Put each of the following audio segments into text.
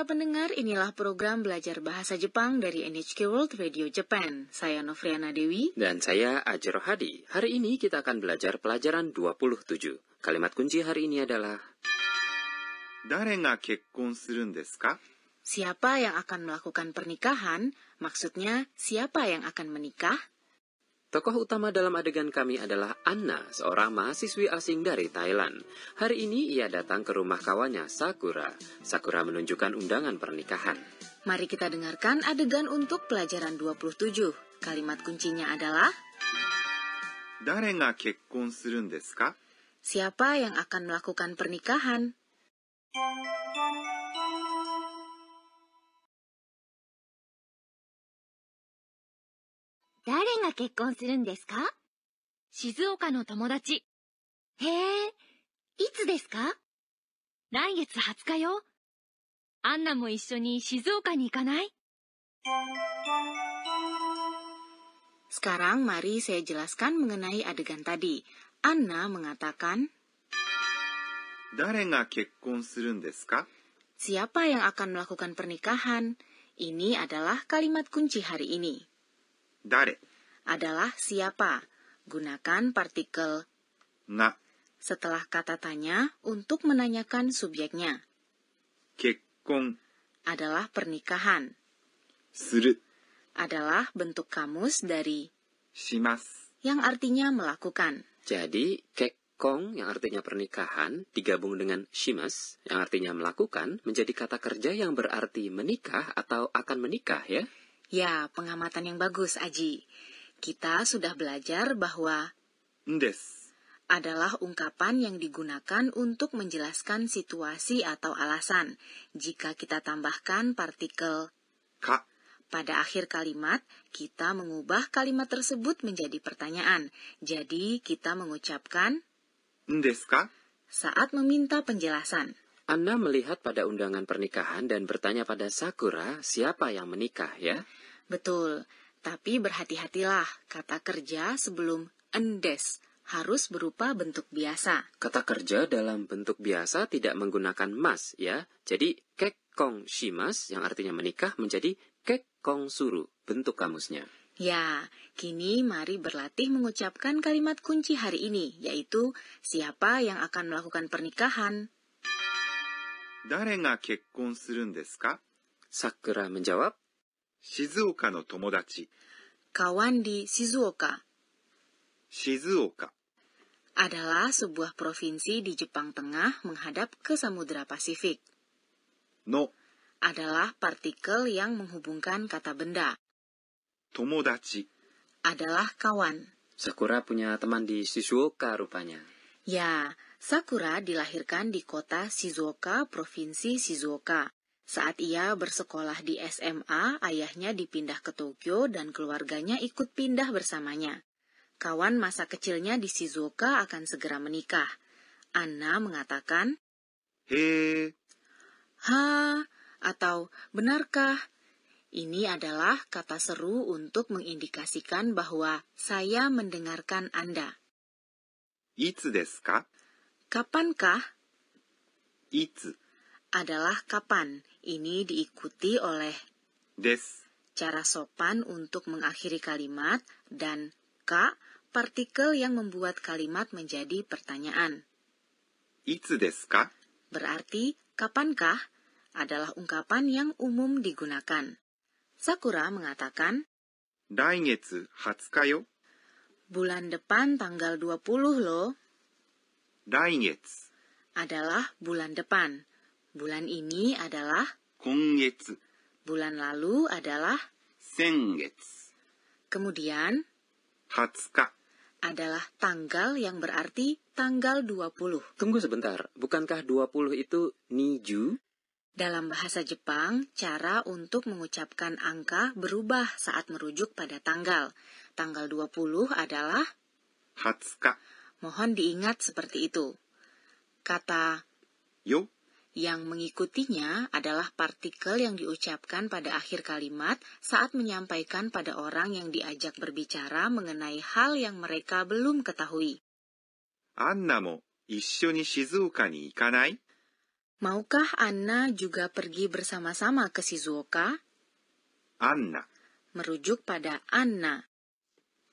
para pendengar, inilah program belajar bahasa Jepang dari NHK World Radio Japan. Saya Novriana Dewi. Dan saya Ajero Hadi. Hari ini kita akan belajar pelajaran 27. Kalimat kunci hari ini adalah... Siapa yang akan melakukan pernikahan? Maksudnya, siapa yang akan menikah? Tokoh utama dalam adegan kami adalah Anna, seorang mahasiswi asing dari Thailand. Hari ini ia datang ke rumah kawannya Sakura. Sakura menunjukkan undangan pernikahan. Mari kita dengarkan adegan untuk pelajaran 27. Kalimat kuncinya adalah Siapa yang akan melakukan pernikahan? 誰が結婚するんですか静岡の友達。へえ、いつですか来月20日よ。アンナも一緒に静岡に行かない Sekarang mari saya jelaskan mengenai adegan tadi. Anna mengatakan, Siapa yang akan melakukan pernikahan? Ini adalah kalimat kunci hari ini. Dare adalah siapa. Gunakan partikel na setelah kata tanya untuk menanyakan subjeknya. Kekkon adalah pernikahan. Suru adalah bentuk kamus dari shimas yang artinya melakukan. Jadi, kekkong yang artinya pernikahan digabung dengan shimas yang artinya melakukan menjadi kata kerja yang berarti menikah atau akan menikah ya. Ya, pengamatan yang bagus, Aji. Kita sudah belajar bahwa ndes adalah ungkapan yang digunakan untuk menjelaskan situasi atau alasan. Jika kita tambahkan partikel ka pada akhir kalimat, kita mengubah kalimat tersebut menjadi pertanyaan. Jadi, kita mengucapkan Deska saat meminta penjelasan. Anda melihat pada undangan pernikahan dan bertanya pada Sakura siapa yang menikah ya? Betul, tapi berhati-hatilah kata kerja sebelum endes harus berupa bentuk biasa. Kata kerja dalam bentuk biasa tidak menggunakan mas ya. Jadi kekong shimas yang artinya menikah menjadi kekong suru bentuk kamusnya. Ya, kini mari berlatih mengucapkan kalimat kunci hari ini, yaitu siapa yang akan melakukan pernikahan. Dare ga kekkon suru desu ka? Sakura menjawab, 静岡の友達 Kawan di Shizuoka adalah sebuah provinsi di Jepang Tengah menghadap ke Samudra Pasifik. No adalah partikel yang menghubungkan kata benda. Tomodachi adalah kawan. Sakura punya teman di Shizuoka rupanya. Ya, Sakura dilahirkan di kota Shizuoka, Provinsi Shizuoka. Saat ia bersekolah di SMA, ayahnya dipindah ke Tokyo dan keluarganya ikut pindah bersamanya. Kawan masa kecilnya di Shizuoka akan segera menikah. Anna mengatakan, He, ha, atau benarkah? Ini adalah kata seru untuk mengindikasikan bahwa saya mendengarkan Anda. Itu desu ka? Kapankah? Itu. adalah kapan. Ini diikuti oleh des. Cara sopan untuk mengakhiri kalimat dan ka partikel yang membuat kalimat menjadi pertanyaan. Itu desu ka? Berarti kapankah adalah ungkapan yang umum digunakan. Sakura mengatakan, Daigetsu hatsuka yo. Bulan depan tanggal 20 lo. Daigetsu adalah bulan depan. Bulan ini adalah 今月 Bulan lalu adalah 先月 Kemudian 20 adalah tanggal yang berarti tanggal 20. Tunggu sebentar, bukankah 20 itu niju? Dalam bahasa Jepang, cara untuk mengucapkan angka berubah saat merujuk pada tanggal. Tanggal 20 adalah 20 Mohon diingat seperti itu. Kata yo yang mengikutinya adalah partikel yang diucapkan pada akhir kalimat saat menyampaikan pada orang yang diajak berbicara mengenai hal yang mereka belum ketahui. Anna mo isyo ni Shizuoka ni ikanai? Maukah Anna juga pergi bersama-sama ke Shizuoka? Anna merujuk pada Anna.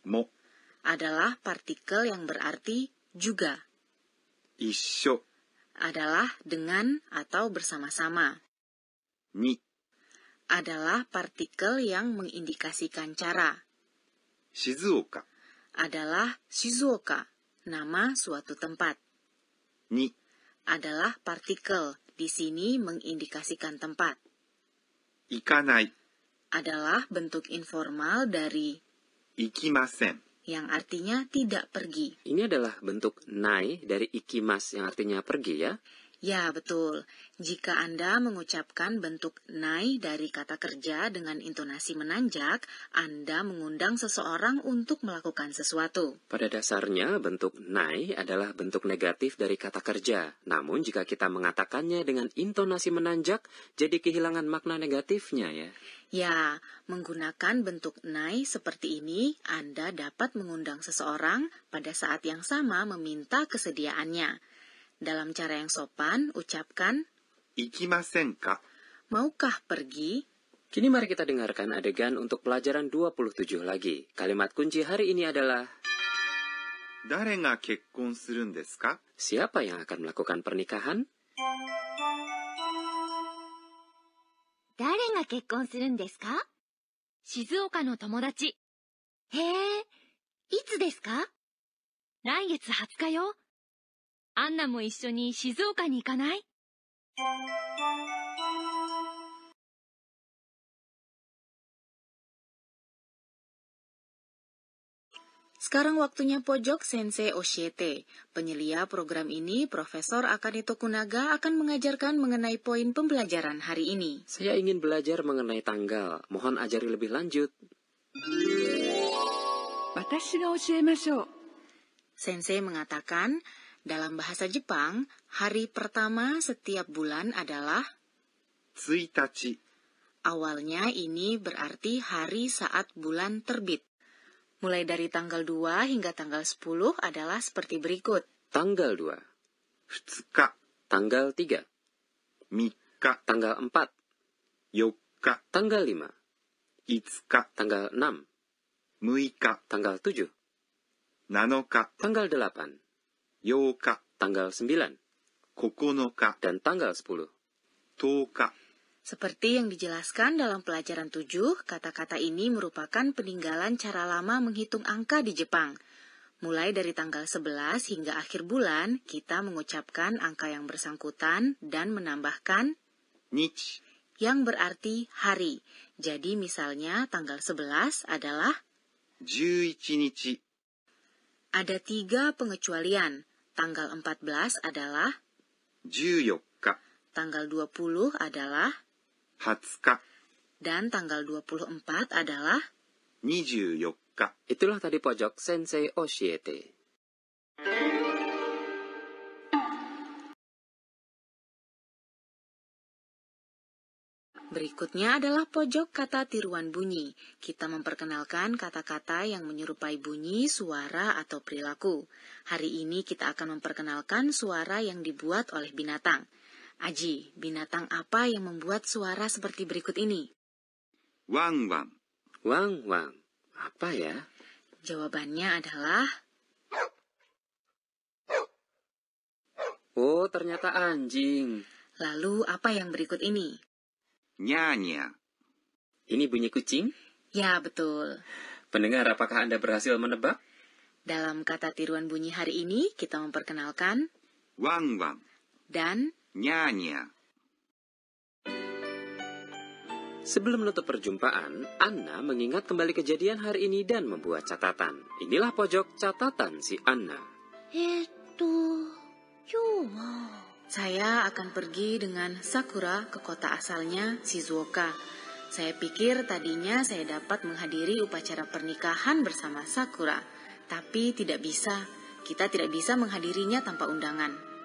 Mo adalah partikel yang berarti juga. Isho adalah dengan atau bersama-sama. Ni adalah partikel yang mengindikasikan cara. Shizuoka adalah Shizuoka, nama suatu tempat. Ni adalah partikel, di sini mengindikasikan tempat. Ikanai adalah bentuk informal dari ikimasen yang artinya tidak pergi. Ini adalah bentuk nai dari ikimas yang artinya pergi ya. Ya, betul. Jika Anda mengucapkan bentuk nai dari kata kerja dengan intonasi menanjak, Anda mengundang seseorang untuk melakukan sesuatu. Pada dasarnya, bentuk nai adalah bentuk negatif dari kata kerja. Namun, jika kita mengatakannya dengan intonasi menanjak, jadi kehilangan makna negatifnya ya. Ya, menggunakan bentuk nai seperti ini, Anda dapat mengundang seseorang pada saat yang sama meminta kesediaannya. Dalam cara yang sopan, ucapkan ikimasen ka. Maukah pergi? Kini mari kita dengarkan adegan untuk pelajaran 27 lagi. Kalimat kunci hari ini adalah Dare ga kekkon surun desu ka? Siapa yang akan melakukan pernikahan? Dare ga kekkon surun desu ka? Shizuoka no tomodachi. Hei, desu ka? 20日よ sekarang waktunya pojok Sensei Oshiete. Penyelia program ini, Profesor Akane Tokunaga akan mengajarkan mengenai poin pembelajaran hari ini. Saya ingin belajar mengenai tanggal. Mohon ajari lebih lanjut. Sensei mengatakan, dalam bahasa Jepang, hari pertama setiap bulan adalah Tsuitachi. Awalnya ini berarti hari saat bulan terbit. Mulai dari tanggal 2 hingga tanggal 10 adalah seperti berikut. Tanggal 2. Futsuka. Tanggal 3. Mika. Tanggal 4. Yoka. Tanggal 5. Itsuka. Tanggal 6. Muika. Tanggal 7. Nanoka. Tanggal 8. Yoka tanggal 9, Kokonoka. dan tanggal 10, Toka. Seperti yang dijelaskan dalam pelajaran 7, kata-kata ini merupakan peninggalan cara lama menghitung angka di Jepang. Mulai dari tanggal 11 hingga akhir bulan, kita mengucapkan angka yang bersangkutan dan menambahkan nichi yang berarti hari. Jadi misalnya tanggal 11 adalah 11 nichi ada tiga pengecualian. Tanggal 14 adalah 14 tanggal 20 adalah 20 dan tanggal 24 adalah 24 Itulah tadi pojok Sensei Oshiete. Thank you. Berikutnya adalah pojok kata tiruan bunyi. Kita memperkenalkan kata-kata yang menyerupai bunyi, suara, atau perilaku. Hari ini kita akan memperkenalkan suara yang dibuat oleh binatang. Aji, binatang apa yang membuat suara seperti berikut ini? Wang wang. Wang wang. Apa ya? Jawabannya adalah Oh, ternyata anjing. Lalu apa yang berikut ini? Nyanya. Ini bunyi kucing? Ya, betul. Pendengar, apakah Anda berhasil menebak? Dalam kata tiruan bunyi hari ini, kita memperkenalkan Wang Wang dan Nyanya. Sebelum menutup perjumpaan, Anna mengingat kembali kejadian hari ini dan membuat catatan. Inilah pojok catatan si Anna. Itu... Saya akan pergi dengan Sakura ke kota asalnya, Shizuoka. Saya pikir tadinya saya dapat menghadiri upacara pernikahan bersama Sakura, tapi tidak bisa. Kita tidak bisa menghadirinya tanpa undangan.